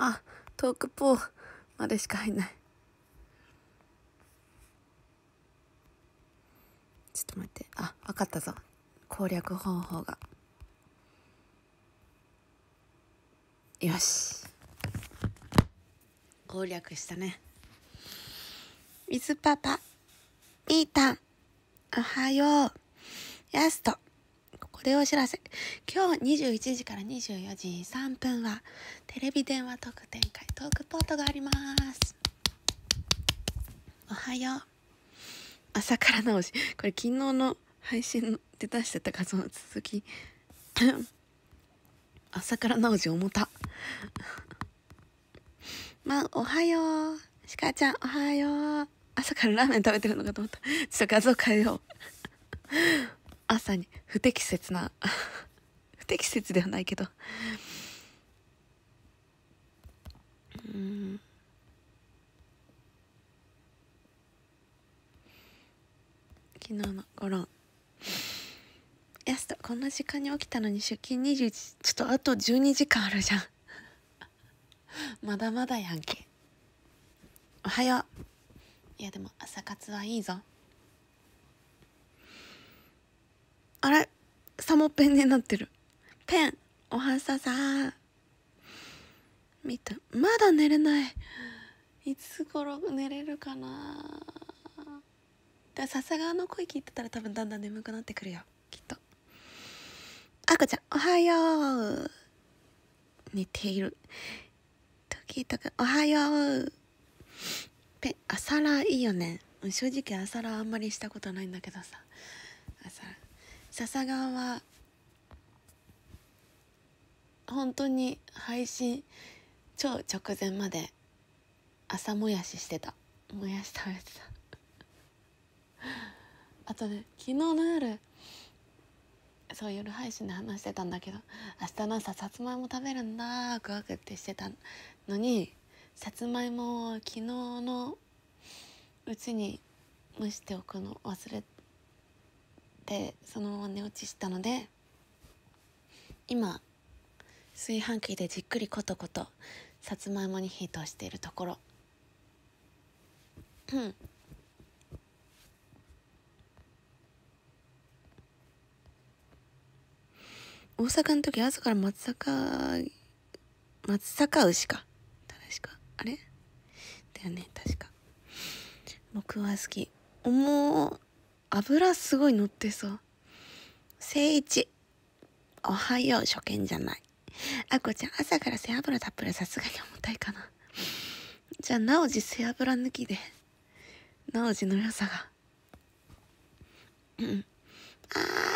あトークポーまでしか入んないちょっと待ってあ分かったぞ攻略方法がよし攻略したね水パパピータンおはようやすとこれお知らせ。今日21時から24時3分は、テレビ電話特展開トークポートがあります。おはよう。朝から直し。これ昨日の配信の出だしてた画像の続き。朝から直し重た。まあ、おはよう。しかちゃん、おはよう。朝からラーメン食べてるのかと思った。ちょっと画像変えよう。朝に不適切な 不適切ではないけどうん昨日のごろやすとこんな時間に起きたのに出勤21ちょっとあと12時間あるじゃん まだまだやんけおはよういやでも朝活はいいぞあれサモペンになってる。ペン、おはささ見た。まだ寝れない。いつ頃寝れるかなで笹がの声聞いてたら多分だんだん眠くなってくるよ。きっと。あこちゃん、おはよう。寝ている。トキートくん、おはよう。ペン、朝ラーいいよね。正直朝ラーあんまりしたことないんだけどさ。笹川は本当に配信超直前まで朝もやししてたもやし食べてた あとね昨日の夜そう夜配信で話してたんだけど明日の朝さつまいも食べるんだワクワクってしてたのにさつまいもを昨日のうちに蒸しておくの忘れて。てそのまま寝落ちしたので今炊飯器でじっくりコトコトさつまいもに火通しているところうん大阪の時朝から松阪松阪牛か確かあれだよね確か僕は好き思う油すごい乗ってさ聖一おはよう初見じゃないあこちゃん朝から背脂たっぷりさすがに重たいかなじゃあ直次背脂抜きで直次の良さがうん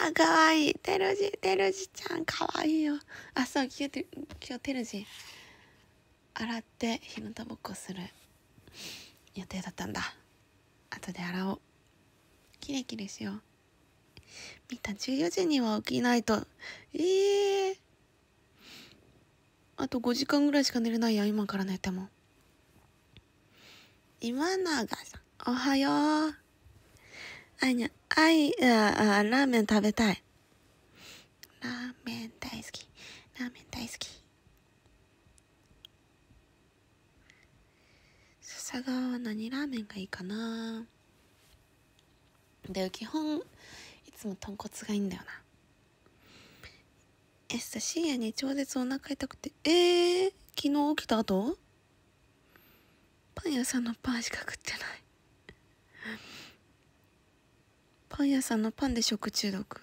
あーかわいいてるじてるじちゃんかわいいよあそう今日今日てるじ洗って日のたぼっこする予定だったんだ後で洗おうキレキレしよう。見た14時には起きないと。ええー、あと5時間ぐらいしか寝れないや、今から寝ても。今永さん、おはよう。あいにゃ、あい、あ、あ、ラーメン食べたい。ラーメン大好き。ラーメン大好き。笹川は何ラーメンがいいかなで基本いつも豚骨がいいんだよなえっさ深夜に超絶お腹痛くてえー、昨日起きた後パン屋さんのパンしか食ってないパン屋さんのパンで食中毒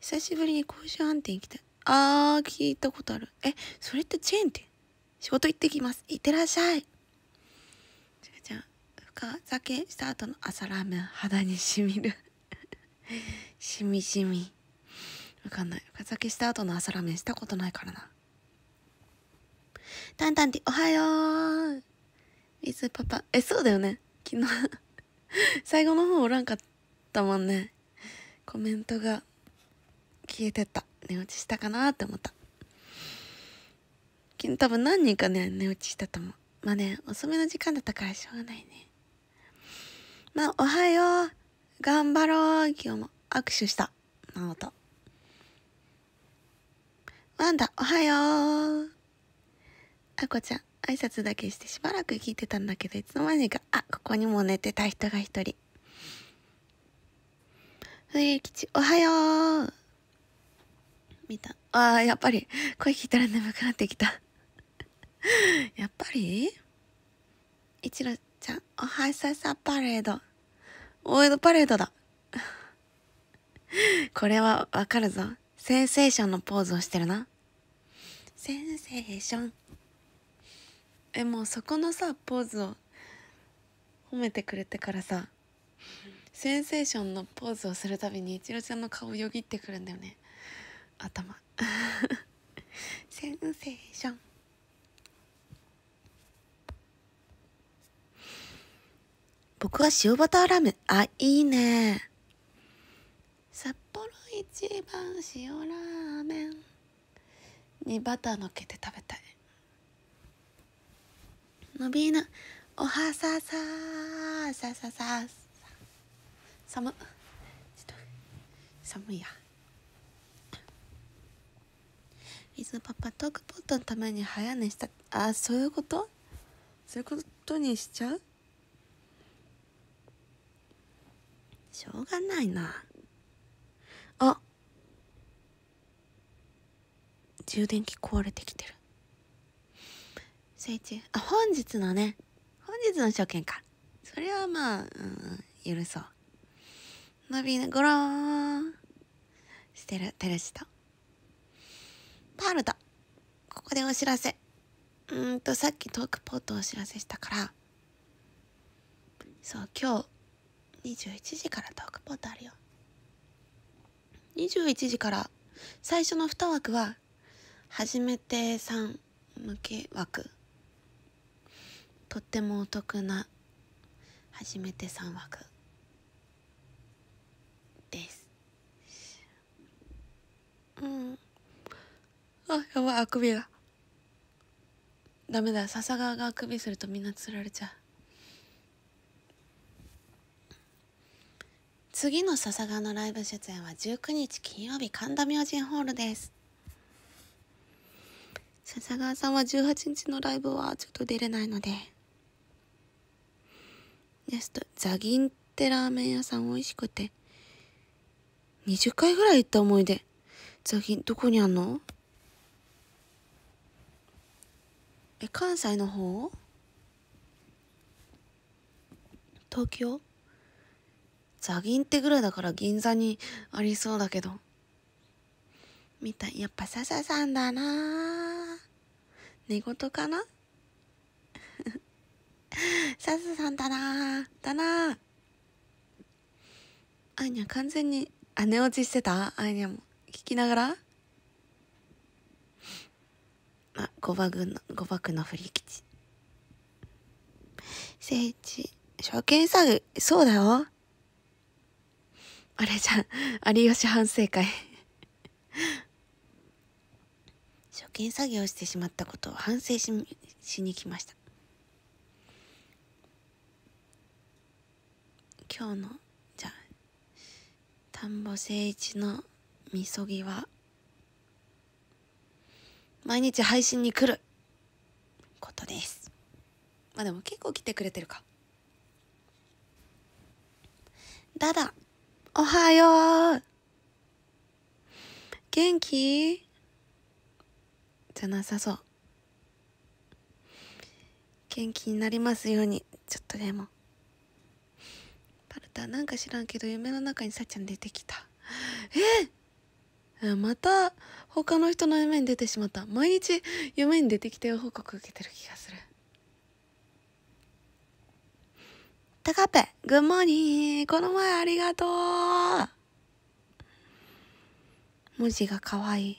久しぶりに公衆飯店行きたいあー聞いたことあるえそれってチェーン店仕事行ってきますいってらっしゃいか酒した後の朝ラーメン肌にしみる しみしみわかんない深酒した後の朝ラーメンしたことないからなタンタンティおはよう水パパえそうだよね昨日 最後の方おらんかったもんねコメントが消えてった寝落ちしたかなって思った昨日多分何人かね寝落ちしたと思うまあね遅めの時間だったからしょうがないねまあ、おはよう。頑張ろう。今日も握手した。なおと。ワンダ、おはよう。あこちゃん、挨拶だけしてしばらく聞いてたんだけど、いつの間にか、あ、ここにも寝てた人が一人。冬吉、おはよう。見た。ああ、やっぱり、声聞いたら眠くなってきた。やっぱり一郎、ちゃん、おはささパレード。おいのパレードだ。これはわかるぞ。センセーションのポーズをしてるな。センセーション。え、もうそこのさ、ポーズを褒めてくれてからさ、センセーションのポーズをするたびに、イチロちゃんの顔をよぎってくるんだよね。頭。センセーション。僕は塩バターラーメンあ、いいね。札幌一番塩ラーメンにバターのっけて食べたい。のびーぬ、おはさささささ寒。寒いや。水のパパトークポットのために早寝した。あ、そういうことそういうことにしちゃうしょうがないなあ充電器壊れてきてる聖地、あ本日のね本日の証見かそれはまあ、うん、許そう伸びなゴローンしてるテレシとパールだここでお知らせうんとさっきトークポートお知らせしたからそう今日21時からトークポートあるよ21時から最初の2枠は初めてさん向け枠とってもお得な初めて3枠ですうんあやばいあくびがダメだ笹川があくびするとみんなつられちゃう次の笹川のライブ出演は19日金曜日神田明神ホールです笹川さんは18日のライブはちょっと出れないのでですとザギンってラーメン屋さん美味しくて20回ぐらい行った思い出ザギンどこにあんのえ関西の方東京ザギンってぐらいだから銀座にありそうだけど。みたい。やっぱ笹さんだな寝言かな笹 さんだなだなあいにゃ完全に、あ、寝落ちしてたあいにゃも。聞きながらあ、誤爆の、誤爆の振り吉。聖地、初見詐欺、そうだよ。あれじゃん、有吉反省会初見作業してしまったことを反省ししに来ました。今日の、じゃあ、田んぼ誠一のみそぎは、毎日配信に来ることです。まあでも結構来てくれてるか。だだ。おはよう元気じゃなさそう。元気になりますように、ちょっとでも。パルタ、なんか知らんけど、夢の中にさっちゃん出てきた。えまた、他の人の夢に出てしまった。毎日、夢に出てきて報告受けてる気がする。タカペ、グッモーニーこの前ありがとう文字がかわいい。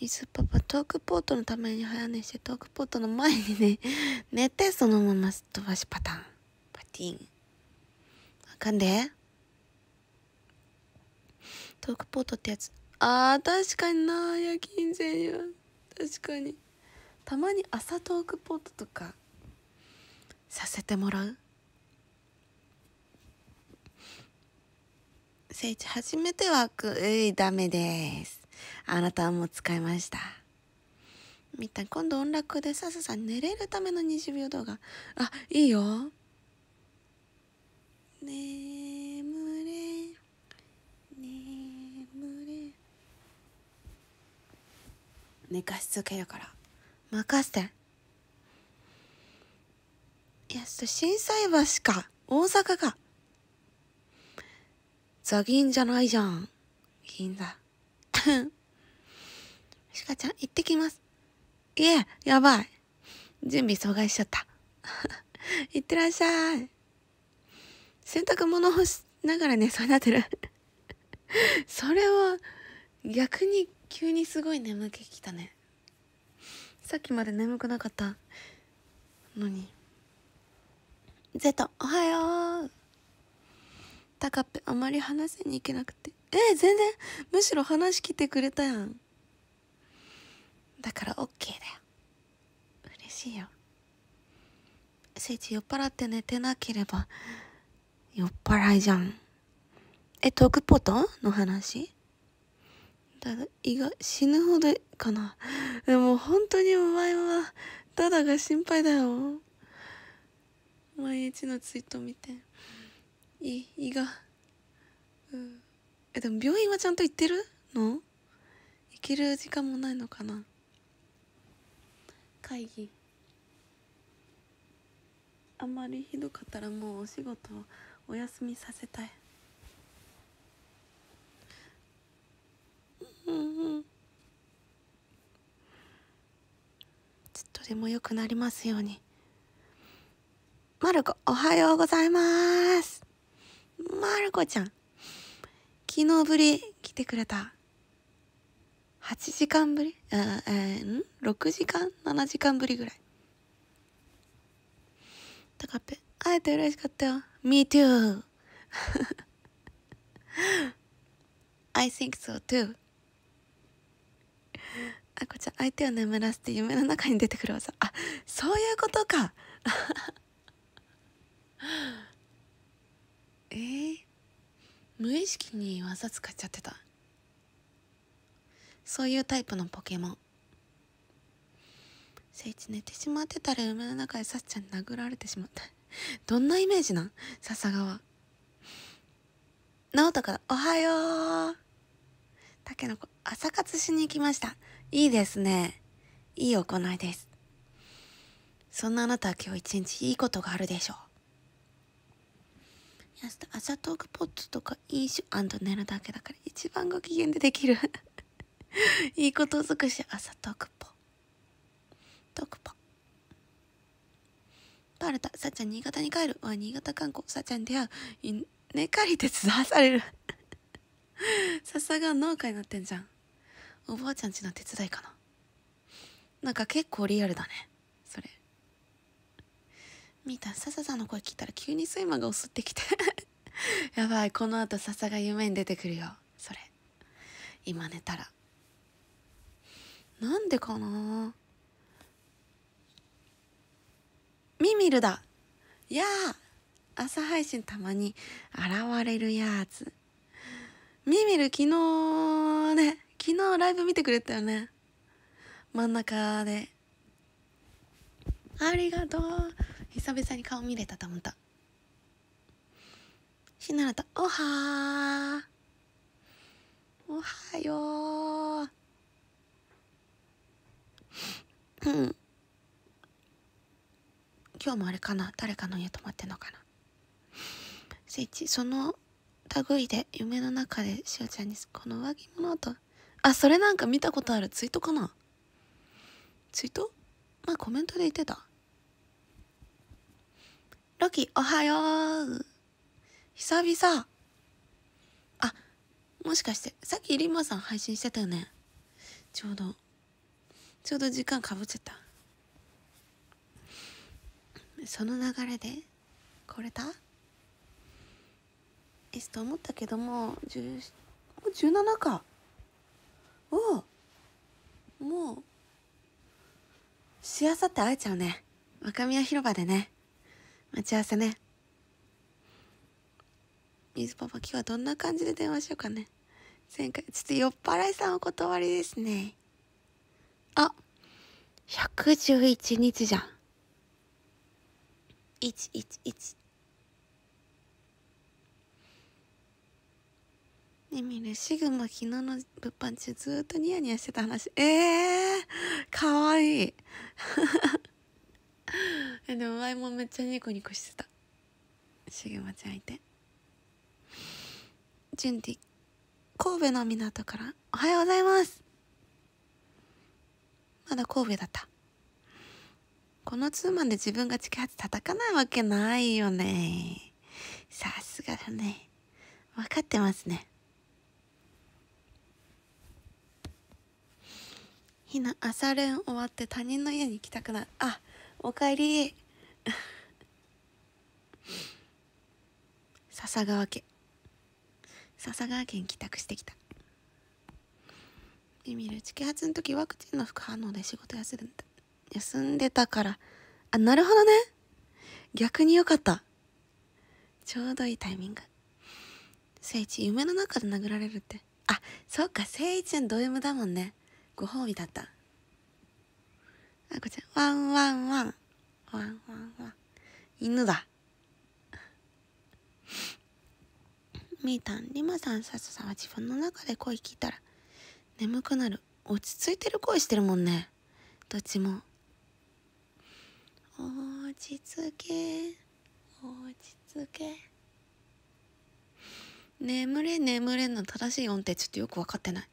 水パパ、トークポートのために早寝して、トークポートの前にね、寝てそのまますっ飛ばしパターン。パティン。あかんでトークポートってやつ。あー、確かにな夜勤前夜。確かに。たまに朝トークポートとか。させてもらう聖地初めてはくいダメですあなたはもう使いましたみたい今度音楽でさささん寝れるための20秒動画あいいよ眠れ眠れ寝かしつけるから任せていや、震災橋か。大阪か。ザギンじゃないじゃん。銀座シカ ちゃん、行ってきます。いえ、やばい。準備阻害しちゃった。い ってらっしゃい。洗濯物干しながら寝そうになってる それは、逆に急にすごい眠気きたね。さっきまで眠くなかったのに。ゼト、おはよう。タカペ、あまり話しに行けなくて。えー、全然、むしろ話来てくれたやん。だから OK だよ。嬉しいよ。聖地酔っ払って寝てなければ、酔っ払いじゃん。え、トークポトの話だが、胃が死ぬほどかな。でも本当にお前は、ただが心配だよ。毎日のツイート見てい胃がうんえでも病院はちゃんと行ってるの行ける時間もないのかな会議あんまりひどかったらもうお仕事をお休みさせたいうんうんちょっとでも良くなりますように。まる子、おはようございます。まる子ちゃん、昨日ぶり来てくれた。8時間ぶりあ、えー、ん ?6 時間 ?7 時間ぶりぐらい。たかっぺ、会えて嬉しかったよ。Me too! I think so too. あこちゃん、相手を眠らせて夢の中に出てくる技。あ、そういうことか。えー、無意識に技使っちゃってたそういうタイプのポケモン聖地寝てしまってたら夢の中でさっちゃん殴られてしまった どんなイメージなん笹川直人から「おはよう」たけのこ朝活しに行きましたいいですねいい行いですそんなあなたは今日一日いいことがあるでしょう明日朝トークポッツとかいいし寝るだけだから一番ご機嫌でできる いいこと尽くし朝トークポトークポパルタさっちゃん新潟に帰るわ新潟観光さっちゃんに出会う寝、ねかり手伝わされる さすが農家になってんじゃんおばあちゃんちの手伝いかななんか結構リアルだね見た笹さんの声聞いたら急に睡魔が襲ってきて やばいこのあと笹が夢に出てくるよそれ今寝たらなんでかなミミルだや朝配信たまに現れるやつミミル昨日ね昨日ライブ見てくれたよね真ん中でありがとう久々に顔見れたと思ったしならたおはおはよううん今日もあれかな誰かの家泊まってんのかなせちその類で夢の中でしおちゃんにこの上着物とあそれなんか見たことあるツイートかなツイートまあコメントで言ってたロキ、おはよう。久々。あ、もしかして、さっきリンマさん配信してたよね。ちょうど、ちょうど時間かぶっちゃった。その流れでこれたえっと思ったけどももう17かおうもうしあさって会えちゃうね若宮広場でね待ち合わせね水パパ今日はどんな感じで電話しようかね前回ちょっと酔っ払いさんお断りですねあ111日じゃん111ねみるシグマ昨日の物販中ずっとニヤニヤしてた話ええー、かわいいでも前もめっちゃニコニコしてた重松相手純ィ神戸の港からおはようございますまだ神戸だったこのツーマンで自分が地下発叩かないわけないよねさすがだね分かってますねひな朝練終わって他人の家に行きたくなるあおかえり 笹川家笹川家に帰宅してきたミミる地啓発の時ワクチンの副反応で仕事休んでた休んでたからあなるほどね逆によかったちょうどいいタイミング聖一夢の中で殴られるってあそっか聖一ちゃんド M だもんねご褒美だったあこちゃんワンワンワンワンワンワン。犬だ。みーたん、りまさん、さとさんは自分の中で声聞いたら眠くなる。落ち着いてる声してるもんね。どっちも。落ち着け、落ち着け。眠れ眠れの正しい音程ちょっとよく分かってない。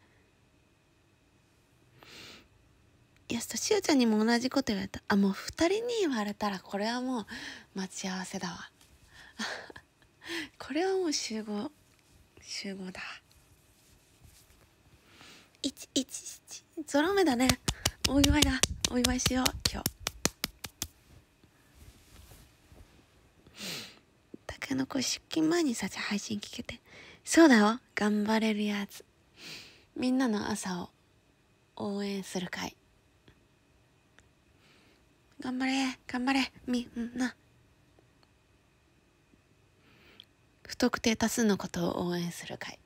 いや、しおちゃんにも同じこと言われた。あ、もう二人に言われたら、これはもう待ち合わせだわ。これはもう集合、集合だ。一一一ゾロ目だね。お祝いだ。お祝いしよう、今日。たけのこ出勤前にさ、配信聞けて。そうだよ。頑張れるやつ。みんなの朝を応援する会。頑張れ頑張れみんな不特定多数のことを応援する会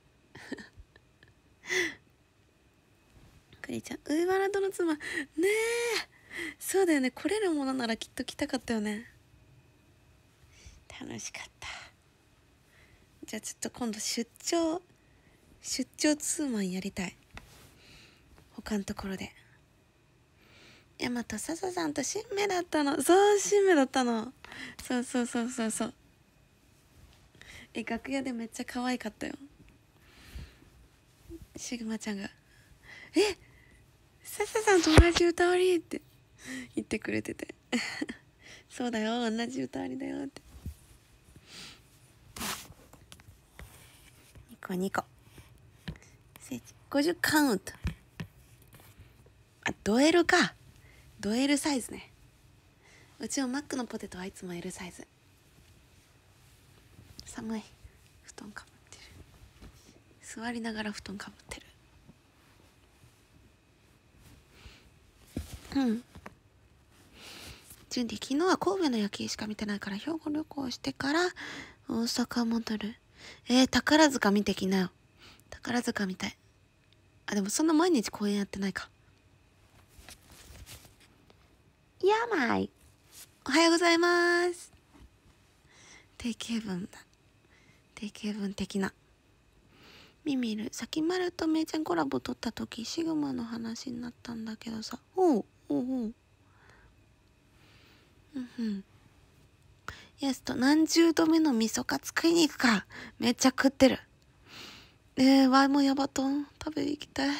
くり ちゃんウーバラドの妻ねえそうだよね来れるものならきっと来たかったよね楽しかったじゃあちょっと今度出張出張ツーマンやりたい他のところで。大和笹さんと新芽だったのそう新芽だったのそうそうそうそうそうえ楽屋でめっちゃ可愛かったよシグマちゃんが「え笹さんと同じ歌わり!」って言ってくれてて そうだよ同じ歌わりだよってニコニコ50カウントあドエルかド L サイズねうちのマックのポテトはいつも L サイズ寒い布団かぶってる座りながら布団かぶってるうん準備昨日は神戸の夜景しか見てないから兵庫旅行してから大阪戻るえー、宝塚見てきなよ宝塚見たいあでもそんな毎日公演やってないかやまい。おはようございます。定型文だ。定型文的な。みみる、さっき丸とめいちゃんコラボ撮った時、シグマの話になったんだけどさ。おう、おうおう。うんうん。やすと何十度目の味噌カツ食いに行くか。めっちゃ食ってる。えー、ワイもヤバトン。食べに行きたい。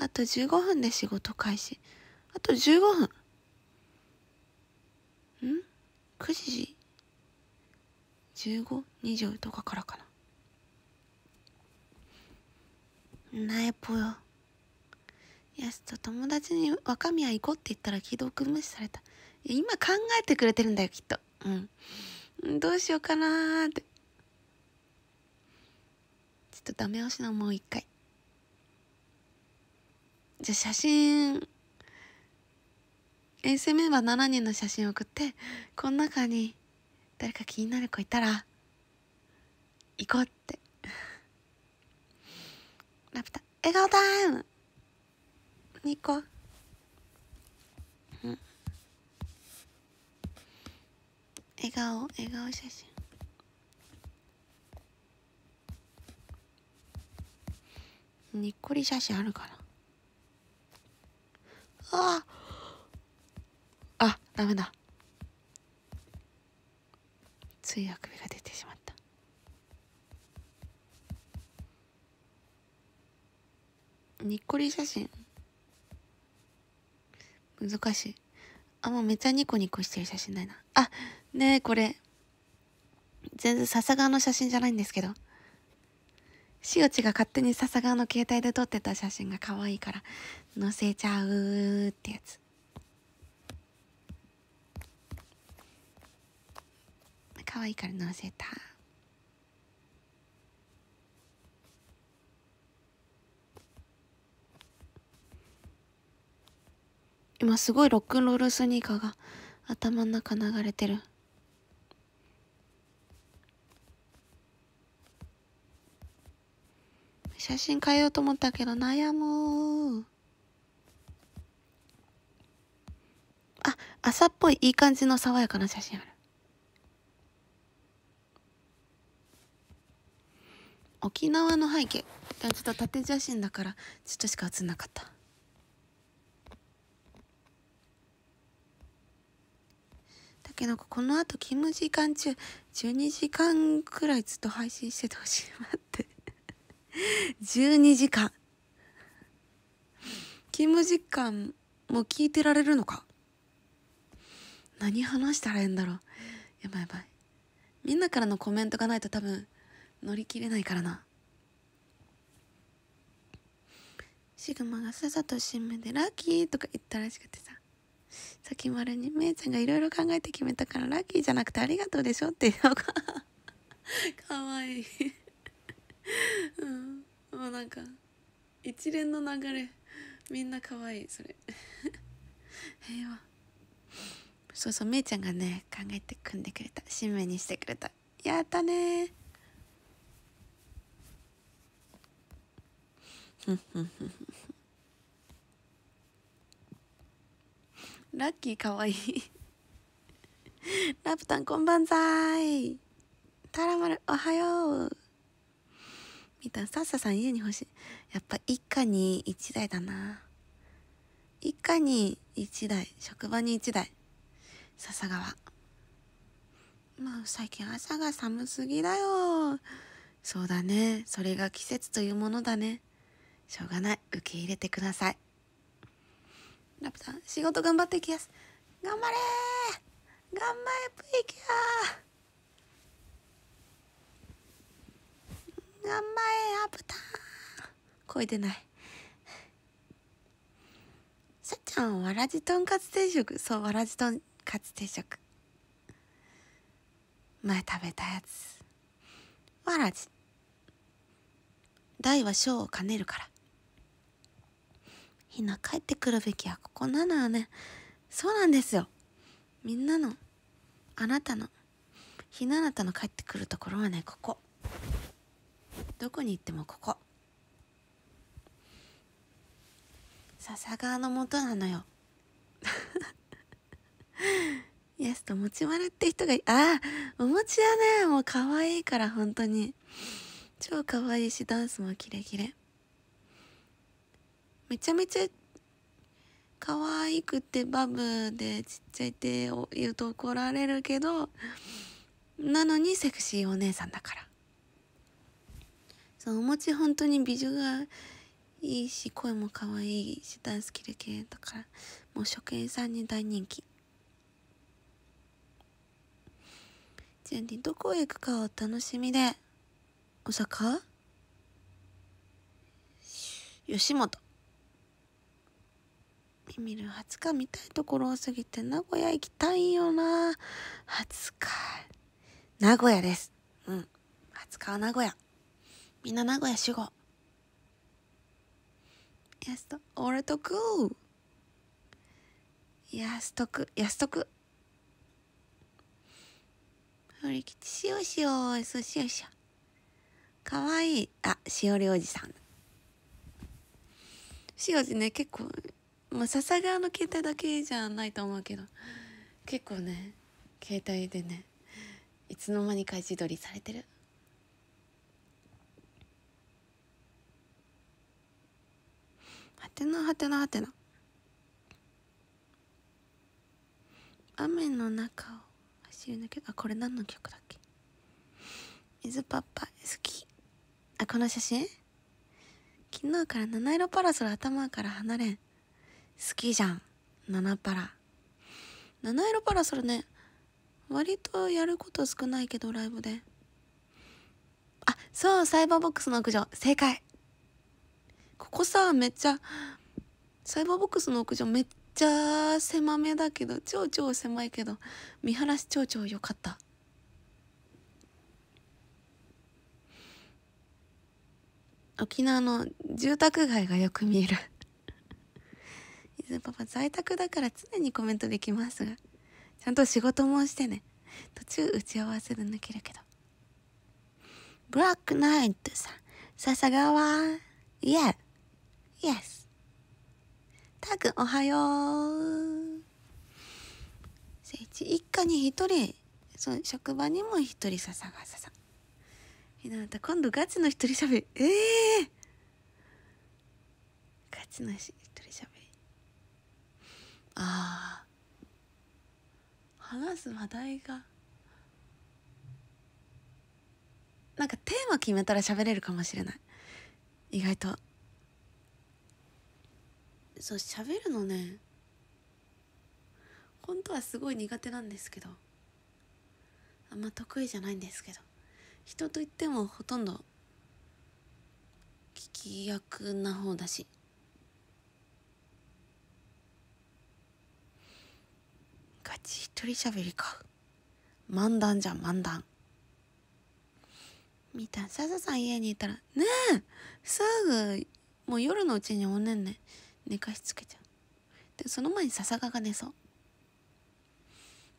あと15分で仕事開始。あと15分。ん ?9 時 15?20 とかからかな。なえぽよ。やすと友達に若宮行こうって言ったら既読無視された。今考えてくれてるんだよ、きっと。うん。どうしようかなーって。ちょっとダメ押しのもう一回。じゃあ写真遠征メンバー7人の写真を送ってこの中に誰か気になる子いたら行こうってラピュタ笑顔タイムに行こう笑顔笑顔写真にっこり写真あるかなあダメだついあくびが出てしまったにっこり写真難しいあもうめっちゃニコニコしてる写真ないなあねえこれ全然笹川の写真じゃないんですけどしおちが勝手に笹川の携帯で撮ってた写真が可愛いから載せちゃうってやつ可愛いから載せた。今すごいロックンロールスニーカーが頭の中流れてる。写真変えようと思ったけど悩むあ、朝っぽいいい感じの爽やかな写真ある。沖縄の背景でちょっと縦写真だからちょっとしか写んなかっただけどこのあと勤務時間中12時間くらいずっと配信しててほしい待って12時間勤務時間も聞いてられるのか何話したらいいんだろうやばいやばいみんなからのコメントがないと多分乗り切れないからなシグマがささと新芽で「ラッキー!」とか言ったらしくてささきまるに「めいちゃんがいろいろ考えて決めたからラッキーじゃなくてありがとうでしょ」って言うのが かわいいうんもうなんか一連の流れみんなかわいいそれ平和そうそうめいちゃんがね考えて組んでくれた新芽にしてくれたやったね ラッキーかわいい ラプタンこんばんざいタラマルおはようみたんさっささん家に欲しいやっぱ一家に一台だな一家に一台職場に一台笹川まあ最近朝が寒すぎだよそうだねそれが季節というものだねしょうがない受け入れてくださいラプさん仕事頑張っていきやす頑張れ頑張れプリキュア頑張れラプタン声出ないさっちゃんわらじとんかつ定食そうわらじとんかつ定食前食べたやつわらじ大は小を兼ねるからみんな帰ってくるべきはここなのよねそうなんですよみんなのあなたのひなあなたの帰ってくるところはねここどこに行ってもここ笹川のもとなのよ イエスと持ち丸って人がああお餅はねもう可愛いから本当に超可愛いしダンスもキレキレ。めちゃめちゃ可愛くてバブでちっちゃいって言うと怒られるけどなのにセクシーお姉さんだからそうお餅本当に美女がいいし声も可愛いし大好きだけだからもう職員さんに大人気じゃあねどこへ行くかを楽しみで大阪吉本リミル20日見たいところを過ぎて名古屋行きたいよな。20日。名古屋です。うん。20日は名古屋。みんな名古屋守集合。安と、俺とく安徳、安くふりきち、しおしお、そしおしお。かわいい。あ、しおりおじさん。しおじね、結構まあ笹川の携帯だけじゃないと思うけど結構ね携帯でねいつの間にか自撮りされてる。はてなはてなはてな雨の中を走り抜けあこれ何の曲だっけ水パパ好きあこの写真昨日から七色パラソル頭から離れん好きじゃん七パラ七色パラそれね割とやること少ないけどライブであそうサイバーボックスの屋上正解ここさめっちゃサイバーボックスの屋上めっちゃ狭めだけど超超狭いけど見晴らし超超良かった沖縄の住宅街がよく見えるパパ在宅だから常にコメントできますが、ちゃんと仕事もしてね。途中打ち合わせで抜けるけど。ブラックナイトさん、笹川、イエ、イエス。タグおはよう。一家に一人、そ職場にも一人笹川さん。ひなた、今度ガチの一人喋り。ええー、ガチの一人喋り。あ話す話題がなんかテーマ決めたら喋れるかもしれない意外とそう喋るのね本当はすごい苦手なんですけどあんま得意じゃないんですけど人と言ってもほとんど聞き役な方だしガチ一人喋りか漫談じゃん漫談みたいささん家にいたら「ねえすぐもう夜のうちにおねんね寝かしつけちゃう」でその前にさ川が寝そう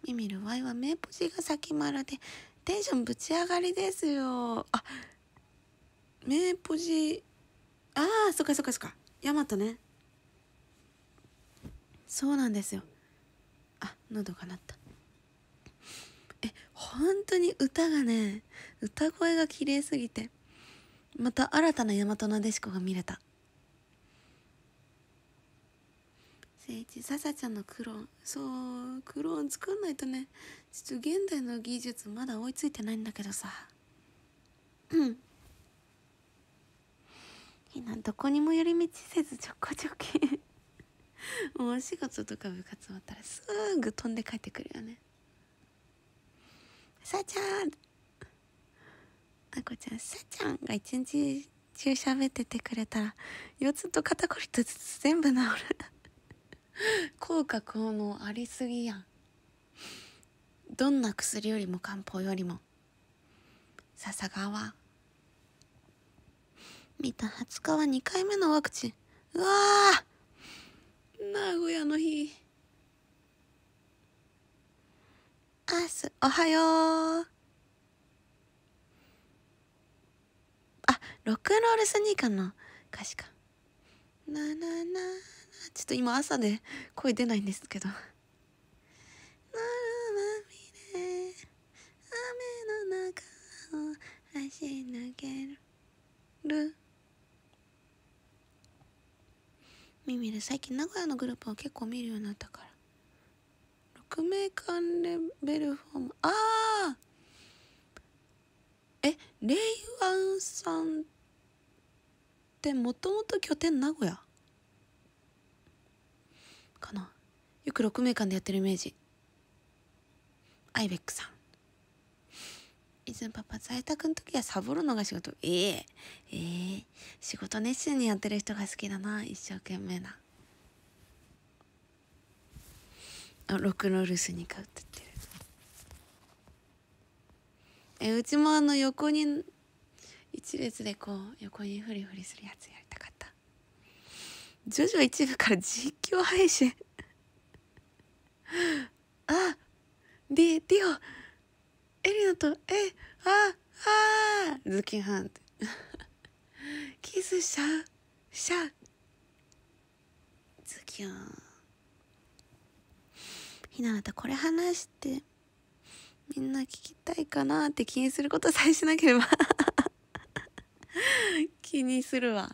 みみるわいは目ポジが先るでテンションぶち上がりですよあ目ポジああそっかそっかそっかヤマトねそうなんですよ喉が鳴ったえ本当に歌がね歌声が綺麗すぎてまた新たな大和なでしこが見れた聖地ささちゃんのクローンそうクローン作んないとねちょっと現代の技術まだ追いついてないんだけどさうんひなどこにも寄り道せず直行直帰もうお仕事とか部活終わったらすぐ飛んで帰ってくるよねさあちゃんあこちゃんさあちゃんが一日中喋っててくれたら腰痛と肩こりと全部治る効果効能ありすぎやんどんな薬よりも漢方よりも笹川見た20日は2回目のワクチンうわ名古屋の日あすおはようあロックンロールスニーカーの歌詞かなななちょっと今朝で声出ないんですけど雨の中を走り抜ける耳で最近名古屋のグループを結構見るようになったから6名間レベルフォームああえレイワンさんってもともと拠点名古屋かなよく6名間でやってるイメージアイベックさん以前パパ在宅の時はサボるのが仕事。ええええー、仕事熱心にやってる人が好きだな。一生懸命な。あ、ロックンロールスって言ってる。え、うちもあの横に、一列でこう、横にフリフリするやつやりたかった。ジョジョ一部から実況配信あ、で、ディオエリナと、え、あ、あズキハンって。キスしゃしゃうズキュン。ひなたこれ話して、みんな聞きたいかなって気にすることさえしなければ 気にするわ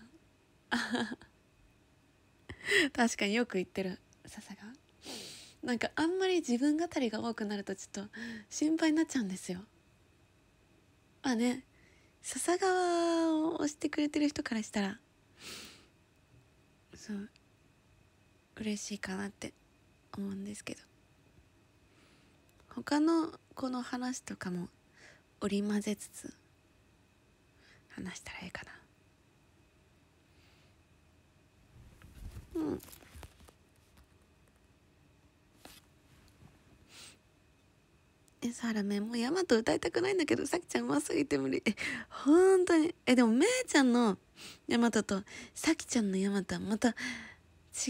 確かによく言ってる、ささが。なんかあんまり自分語りが多くなるとちょっと心配になっちゃうんですよ。まあね笹川を押してくれてる人からしたらそう嬉しいかなって思うんですけど他のこの話とかも織り交ぜつつ話したらいいかな。うんえ、さらめ、もうヤマト歌いたくないんだけど、さきちゃんうますぎて無理。ほんとに。え、でも、めいちゃんのヤマトと、さきちゃんのヤマトはまた違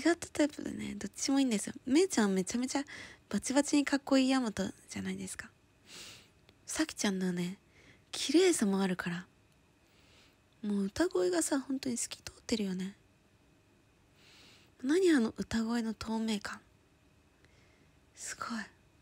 ったタイプでね、どっちもいいんですよ。めいちゃんはめちゃめちゃバチバチにかっこいいヤマトじゃないですか。さきちゃんのね、綺麗さもあるから。もう歌声がさ、本当に透き通ってるよね。何あの歌声の透明感。すごい。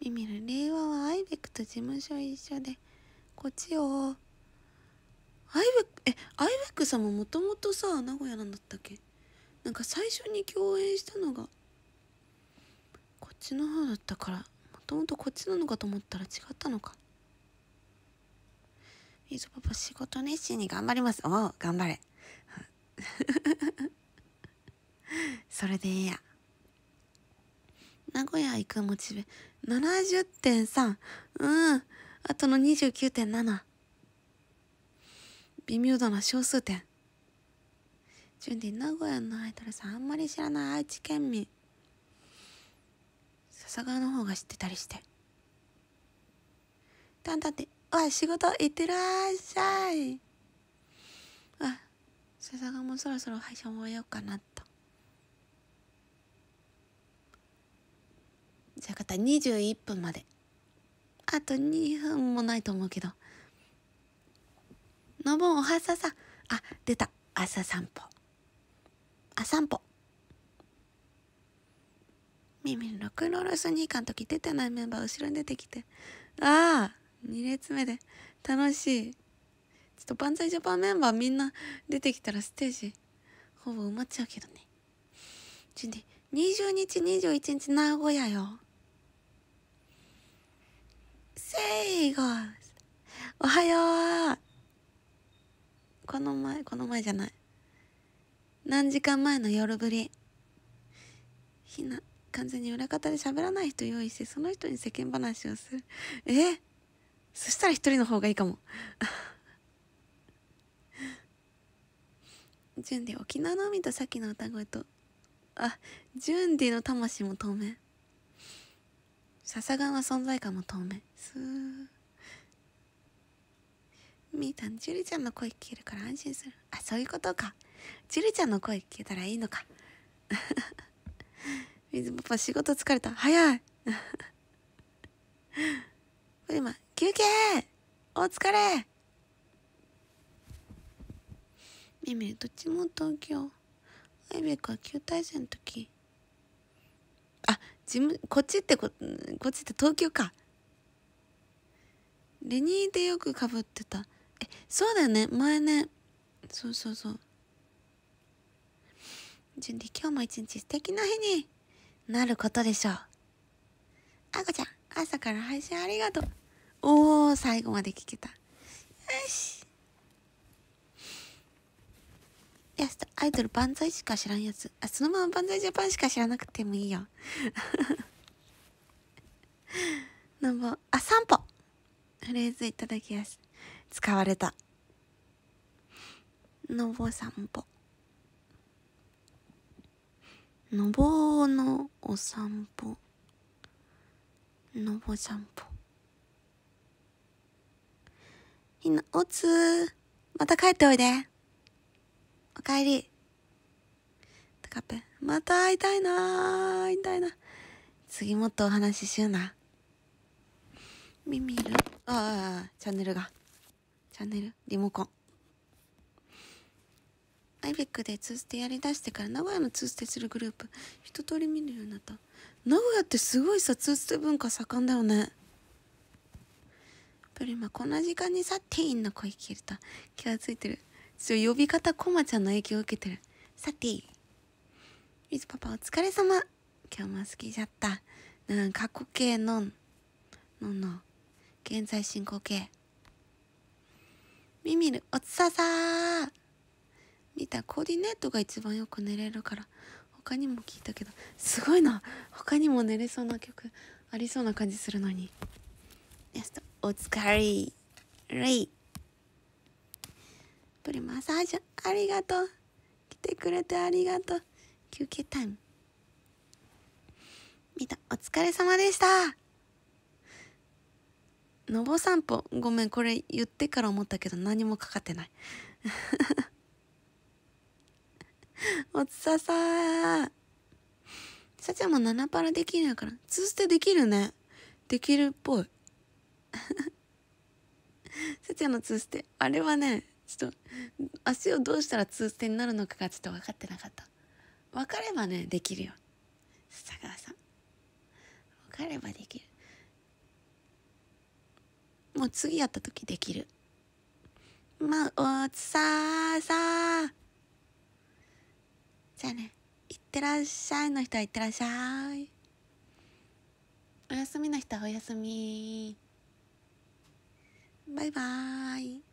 みみる令和はアイベックと事務所一緒でこっちをアイベックえアイベックさんももともとさ名古屋なんだったっけなんか最初に共演したのがこっちの方だったからもともとこっちなのかと思ったら違ったのかみぞパパ仕事熱心に頑張りますおお頑張れ それでええや名古屋行くモチベ70.3うんあとの29.7微妙だな小数点ジュンディ名古屋のアイドルさんあんまり知らない愛知県民笹川の方が知ってたりしてたんだんてわ仕事行ってらっしゃいあ笹川もそろそろ配信終えようかなってじゃあ方21分まであと2分もないと思うけどのぼんおはささあ出た朝散歩あ散歩みみロックロールスニーカーの時出てないメンバー後ろに出てきてああ2列目で楽しいちょっと万歳ジャパンメンバーみんな出てきたらステージほぼ埋まっちゃうけどねちょね20日21日名古屋よセイゴーおはようこの前、この前じゃない。何時間前の夜ぶり。ひな、完全に裏方で喋らない人用意して、その人に世間話をする。えそしたら一人の方がいいかも。ジュンディ、沖縄の海とさっきの歌声と、あ、ジュンディの魂も透明。笹川は存在感も透明すーみーたんジュリちゃんの声聞けるから安心するあそういうことかジュリちゃんの声聞けたらいいのか 水パパ仕事疲れた早い今 休憩お疲れみみどっちも東京アイベックは旧体制の時あ事務こっちってここっちって東京かレニーでよくかぶってたえそうだよね前ねそうそうそうジュ今日も一日素敵な日になることでしょうあこちゃん朝から配信ありがとうおお最後まで聞けたよしいや、アイドル万歳しか知らんやつ。あ、そのまま万歳ジャパンしか知らなくてもいいよ。なんぼ、あ、散歩フレーズいただきやす。使われた。のぼ散歩。のぼのお散歩。のぼ散歩。みんな、おつまた帰っておいで。おかえり。とかっぺ、また会いたいな会いたいな。次もっとお話ししような。みみるああ、チャンネルが。チャンネルリモコン。アイベックで通ステやりだしてから名古屋の通ステするグループ一通り見るようになった名古屋ってすごいさ通ステ文化盛んだよねプリマこんな時間にさティーンの声聞けると気がついてるそう呼び方コマちゃんの影響を受けてるさてみずパパお疲れ様今日も好きじゃったなん過去形のんのんの現在進行形みみるおつささー見たコーディネートが一番よく寝れるから他にも聞いたけどすごいな他にも寝れそうな曲ありそうな感じするのにお疲れれいプリマッサージありがとう来てくれてありがとう休憩タイムみんなお疲れ様でしたのぼ散歩ごめんこれ言ってから思ったけど何もかかってない おつささーさちゃんも7パラできるやから通捨てできるねできるっぽい さちゃんの通捨てあれはねちょっと足をどうしたら通手になるのかがちょっと分かってなかった分かればねできるよ佐川さん分かればできるもう次やった時できるまあおつさーさーじゃあねいってらっしゃいの人はいってらっしゃいおやすみの人はおやすみバイバーイ